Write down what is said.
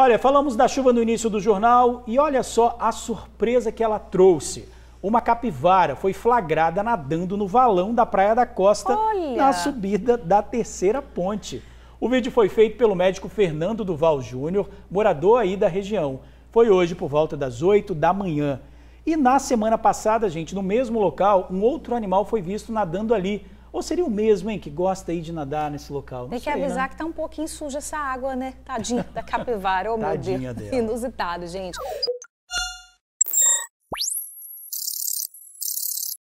Olha, falamos da chuva no início do jornal e olha só a surpresa que ela trouxe. Uma capivara foi flagrada nadando no valão da Praia da Costa olha. na subida da terceira ponte. O vídeo foi feito pelo médico Fernando Duval Júnior, morador aí da região. Foi hoje por volta das 8 da manhã. E na semana passada, gente, no mesmo local, um outro animal foi visto nadando ali, ou seria o mesmo, hein, que gosta aí de nadar nesse local? Não Tem sei, que né? avisar né? que tá um pouquinho suja essa água, né? Tadinha da capivara, ô oh, meu Deus. Dela. Inusitado, gente.